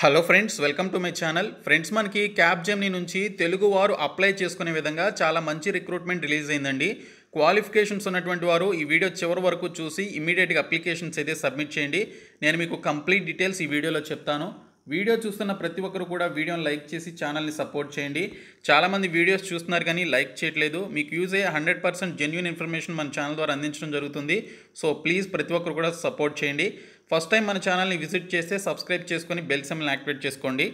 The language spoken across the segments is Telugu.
hello friends welcome to my channel friends మనకి క్యాబ్ జెమ్ని నుంచి తెలుగు వారు అప్లై చేసుకునే విధంగా చాలా మంచి రిక్రూట్మెంట్ రిలీజ్ అయిందండి క్వాలిఫికేషన్స్ ఉన్నటువంటి వారు ఈ వీడియో చివరి వరకు చూసి ఇమీడియట్గా అప్లికేషన్స్ అయితే సబ్మిట్ చేయండి నేను మీకు కంప్లీట్ డీటెయిల్స్ ఈ వీడియోలో చెప్తాను వీడియో చూస్తున్న ప్రతి ఒక్కరు కూడా వీడియోని లైక్ చేసి ఛానల్ని సపోర్ట్ చేయండి చాలామంది వీడియోస్ చూస్తున్నారు కానీ లైక్ చేయట్లేదు మీకు యూజ్ అయ్యే హండ్రెడ్ పర్సెంట్ జెన్యున్ ఇన్ఫర్మేషన్ మన ఛానల్ ద్వారా అందించడం జరుగుతుంది సో ప్లీజ్ ప్రతి ఒక్కరు కూడా సపోర్ట్ చేయండి ఫస్ట్ టైం మన ఛానల్ని విజిట్ చేస్తే సబ్స్క్రైబ్ చేసుకొని బెల్ సెమ్ని యాక్టివేట్ చేసుకోండి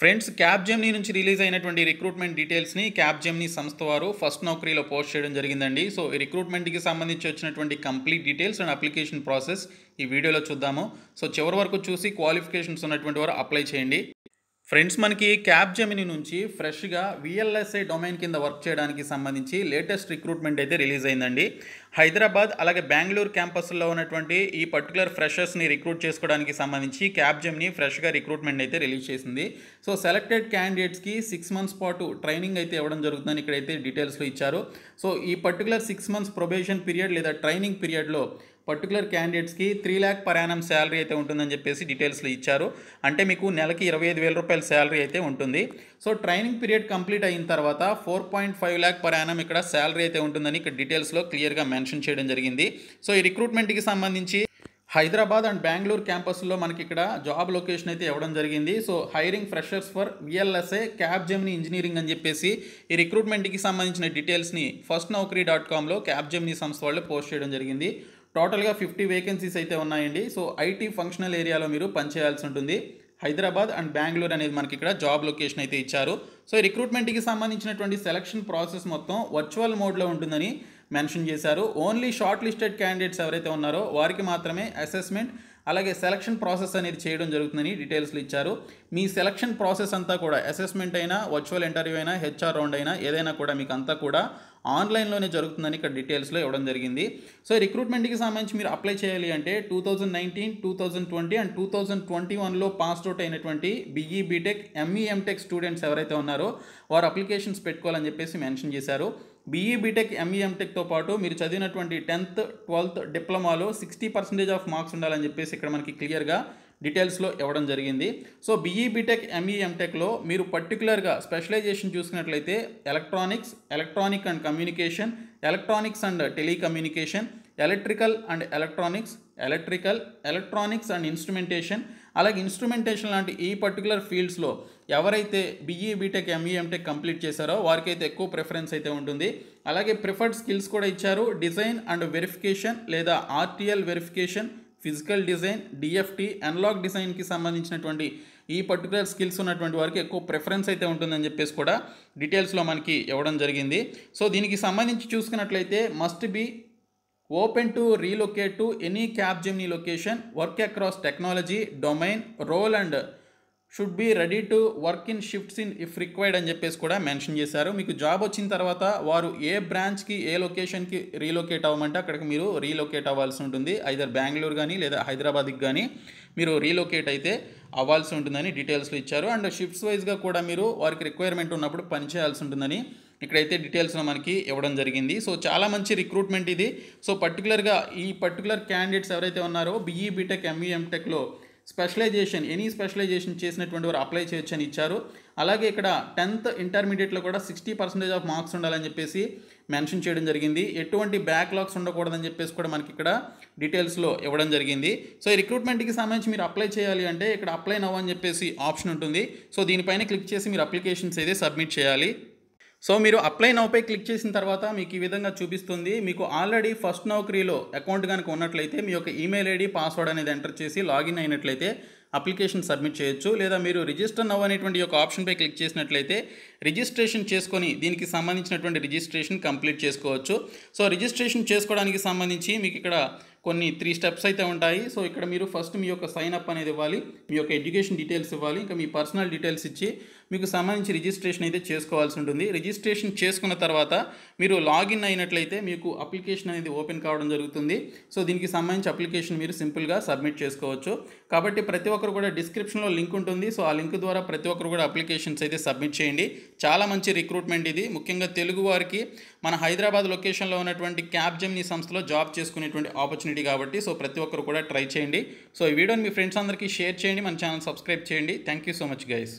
ఫ్రెండ్స్ క్యాబ్ జెమ్నీ నుంచి రిలీజ్ అయినటువంటి రిక్రూట్మెంట్ డీటెయిల్స్ని క్యాబ్ జెమ్నీ సంస్థ వారు ఫస్ట్ నౌకరీలో పోస్ట్ చేయడం జరిగిందండి సో ఈ రిక్రూట్మెంట్కి సంబంధించి వచ్చినటువంటి complete details and application process ఈ వీడియోలో చూద్దాము సో చివరి వరకు చూసి క్వాలిఫికేషన్స్ ఉన్నటువంటి వారు అప్లై చేయండి ఫ్రెండ్స్ మనకి క్యాబ్ జమిని నుంచి ఫ్రెష్గా విఎల్ఎస్ఐ డొమైన్ కింద వర్క్ చేయడానికి సంబంధించి లేటెస్ట్ రిక్రూట్మెంట్ అయితే రిలీజ్ అయిందండి హైదరాబాద్ అలాగే బెంగళూరు క్యాంపస్లో ఉన్నటువంటి ఈ పర్టికులర్ ఫ్రెషర్స్ని రిక్రూట్ చేసుకోవడానికి సంబంధించి క్యాబ్ జెమిని ఫ్రెష్గా రిక్రూట్మెంట్ అయితే రిలీజ్ చేసింది సో సెలెక్టెడ్ క్యాండిడేట్స్కి సిక్స్ మంత్స్ పాటు ట్రైనింగ్ అయితే ఇవ్వడం జరుగుతుందని ఇక్కడైతే డీటెయిల్స్లో ఇచ్చారు సో ఈ particular six months probation period లేదా ట్రైనింగ్ పీరియడ్లో పర్టికులర్ క్యాండిడేట్స్కి three lakh per annum salary అయితే ఉంటుందని చెప్పేసి డీటెయిల్స్లో ఇచ్చారు అంటే మీకు నెలకి ఇరవై ఐదు వేల రూపాయల శాలరీ అయితే ఉంటుంది సో ట్రైనింగ్ పీరియడ్ కంప్లీట్ అయిన తర్వాత four point five lakh per annum ఇక్కడ శాలరీ అయితే ఉంటుందని ఇక్కడ డీటెయిల్స్లో క్లియర్గా మెన్షన్ చేయడం జరిగింది సో ఈ రిక్రూట్మెంట్కి సంబంధించి హైదరాబాద్ అండ్ బెంగళూరు క్యాంపస్లో మనకి ఇక్కడ జాబ్ లొకేషన్ అయితే ఇవ్వడం జరిగింది so hiring freshers for VLSI Capgemini engineering అని చెప్పేసి ఈ రిక్రూట్మెంట్కి సంబంధించిన డీటెయిల్స్ని ఫస్ట్ నౌకరీ డాట్ కామ్లో క్యాబ్ జెమ్ని సంస్థ వాళ్ళు పోస్ట్ చేయడం జరిగింది టోటల్గా ఫిఫ్టీ వేకెన్సీస్ అయితే ఉన్నాయండి సో ఐటీ ఫంక్షనల్ ఏరియాలో మీరు పనిచేయాల్సి ఉంటుంది హైదరాబాద్ అండ్ బెంగళూరు అనేది మనకి ఇక్కడ జాబ్ లొకేషన్ అయితే ఇచ్చారు సో రిక్రూట్మెంట్కి సంబంధించినటువంటి సెలక్షన్ ప్రాసెస్ మొత్తం వర్చువల్ మోడ్లో ఉంటుందని మెన్షన్ చేశారు ఓన్లీ షార్ట్ లిస్టెడ్ క్యాండిడేట్స్ ఎవరైతే ఉన్నారో వారికి మాత్రమే అసెస్మెంట్ అలాగే సెలక్షన్ ప్రాసెస్ అనేది చేయడం జరుగుతుందని డీటెయిల్స్లు ఇచ్చారు మీ సెలక్షన్ ప్రాసెస్ అంతా కూడా అసెస్మెంట్ అయినా వర్చువల్ ఇంటర్వ్యూ అయినా హెచ్ఆర్ రౌండ్ అయినా ఏదైనా కూడా మీకు అంతా కూడా ఆన్లైన్లోనే జరుగుతుందని ఇక్కడ డీటెయిల్స్లో ఇవ్వడం జరిగింది సో రిక్రూట్మెంట్కి సంబంధించి మీరు అప్లై చేయాలి అంటే two thousand nineteen two thousand twenty and two thousand twenty వన్లో పాస్ అవుట్ అయినటువంటి బీఈ బీటెక్ ఎంఈఎంటెక్ స్టూడెంట్స్ ఎవరైతే ఉన్నారో వారు అప్లికేషన్స్ పెట్టుకోవాలని చెప్పేసి మెన్షన్ చేశారు బీఈ బీటెక్ ఎంఈఎంటెక్తో పాటు మీరు చదివినటువంటి టెన్త్ ట్వెల్త్ డిప్లొమాలో సిక్స్టీ పర్సెంటేజ్ ఆఫ్ మార్క్స్ ఉండాలని చెప్పేసి ఇక్కడ మనకి క్లియర్గా డీటెయిల్స్లో ఇవ్వడం జరిగింది సో బీఈ బీటెక్ ఎంఈ ఎంటెక్లో మీరు పర్టికులర్గా స్పెషలైజేషన్ చూసుకున్నట్లయితే electronics electronic and communication electronics and telecommunication electrical and electronics electrical electronics and instrumentation అలాగే ఇన్స్ట్రుమెంటేషన్ లాంటి ఈ పర్టికులర్ ఫీల్డ్స్లో ఎవరైతే BE BTech ME MTech complete చేశారో వారికైతే ఎక్కువ ప్రిఫరెన్స్ అయితే ఉంటుంది అలాగే ప్రిఫర్డ్ స్కిల్స్ కూడా ఇచ్చారు డిజైన్ అండ్ వెరిఫికేషన్ లేదా RTL verification physical design DFT analog డిజైన్కి సంబంధించినటువంటి ఈ పర్టికులర్ స్కిల్స్ ఉన్నటువంటి వారికి ఎక్కువ ప్రిఫరెన్స్ అయితే ఉంటుందని చెప్పేసి కూడా డీటెయిల్స్లో మనకి ఇవ్వడం జరిగింది సో దీనికి సంబంధించి చూసుకున్నట్లయితే must be open to relocate to any Capgemini location work across technology domain role and should be ready to work in shifts in if required అని చెప్పేసి కూడా మెన్షన్ చేశారు మీకు జాబ్ వచ్చిన తర్వాత వారు ఏ బ్రాంచ్కి ఏ లొకేషన్కి రీలొకేట్ అవ్వమంటే అక్కడికి మీరు రీలొకేట్ అవ్వాల్సి ఉంటుంది ఐదర్ బెంగళూరు కానీ లేదా హైదరాబాద్కి కానీ మీరు రీలొకేట్ అయితే అవ్వాల్సి ఉంటుందని డీటెయిల్స్లో ఇచ్చారు అండ్ షిఫ్ట్స్ వైజ్గా కూడా మీరు వారికి రిక్వైర్మెంట్ ఉన్నప్పుడు పనిచేయాల్సి ఉంటుందని ఇక్కడైతే డీటెయిల్స్ను మనకి ఇవ్వడం జరిగింది సో చాలా మంచి రిక్రూట్మెంట్ ఇది సో పర్టికులర్గా ఈ పర్టికులర్ క్యాండిడేట్స్ ఎవరైతే ఉన్నారో BE BTech ME specialization any specialization చేసినటువంటి వారు అప్లై చేయొచ్చని ఇచ్చారు అలాగే ఇక్కడ టెన్త్ ఇంటర్మీడియట్లో కూడా సిక్స్టీ పర్సెంటేజ్ ఆఫ్ మార్క్స్ ఉండాలని చెప్పేసి మెన్షన్ చేయడం జరిగింది ఎటువంటి బ్యాక్లాగ్స్ ఉండకూడదని చెప్పేసి కూడా మనకి ఇక్కడ డీటెయిల్స్లో ఇవ్వడం జరిగింది సో ఈ రిక్రూట్మెంట్కి సంబంధించి మీరు అప్లై చేయాలి అంటే ఇక్కడ అప్లై నవ్వు అని చెప్పేసి ఆప్షన్ ఉంటుంది సో దీనిపైన క్లిక్ చేసి మీరు అప్లికేషన్స్ అయితే సబ్మిట్ చేయాలి సో మీరు అప్లై నౌపై క్లిక్ చేసిన తర్వాత మీకు ఈ విధంగా చూపిస్తుంది మీకు ఆల్రెడీ ఫస్ట్ నౌకరీలో అకౌంట్ కనుక ఉన్నట్లయితే మీ యొక్క ఈమెయిల్ ఐడి పాస్వర్డ్ అనేది ఎంటర్ చేసి లాగిన్ అయినట్లయితే అప్లికేషన్ సబ్మిట్ చేయొచ్చు లేదా మీరు రిజిస్టర్ నవ్ అనేటువంటి యొక్క ఆప్షన్పై క్లిక్ చేసినట్లయితే రిజిస్ట్రేషన్ చేసుకొని దీనికి సంబంధించినటువంటి రిజిస్ట్రేషన్ కంప్లీట్ చేసుకోవచ్చు సో రిజిస్ట్రేషన్ చేసుకోవడానికి సంబంధించి మీకు ఇక్కడ కొన్ని త్రీ స్టెప్స్ అయితే ఉంటాయి సో ఇక్కడ మీరు ఫస్ట్ మీ యొక్క సైన్ అప్ అనేది ఇవ్వాలి మీ యొక్క ఎడ్యుకేషన్ డీటెయిల్స్ ఇవ్వాలి ఇంకా మీ పర్సనల్ డీటెయిల్స్ ఇచ్చి మీకు సంబంధించి రిజిస్ట్రేషన్ అయితే చేసుకోవాల్సి ఉంటుంది రిజిస్ట్రేషన్ చేసుకున్న తర్వాత మీరు లాగిన్ అయినట్లయితే మీకు అప్లికేషన్ అనేది ఓపెన్ కావడం జరుగుతుంది సో దీనికి సంబంధించి అప్లికేషన్ మీరు సింపుల్గా సబ్మిట్ చేసుకోవచ్చు కాబట్టి ప్రతి ఒక్కరు కూడా డిస్క్రిప్షన్లో లింక్ ఉంటుంది సో ఆ లింక్ ద్వారా ప్రతి ఒక్కరు కూడా అప్లికేషన్స్ అయితే సబ్మిట్ చేయండి చాలా మంచి రిక్రూట్మెంట్ ఇది ముఖ్యంగా తెలుగు వారికి మన హైదరాబాద్ లొకేషన్లో ఉన్నటువంటి క్యాబ్జెమ్ని సంస్థలో జాబ్ చేసుకునేటువంటి ఆపర్చునిటీ కాబట్టి సో ప్రతి ఒక్కరు కూడా ట్రై చేయండి సో ఈ వీడియోని మీ ఫ్రెండ్స్ అందరికీ షేర్ చేయండి మన ఛానల్ సబ్స్క్రైబ్ చేయండి thank you so much guys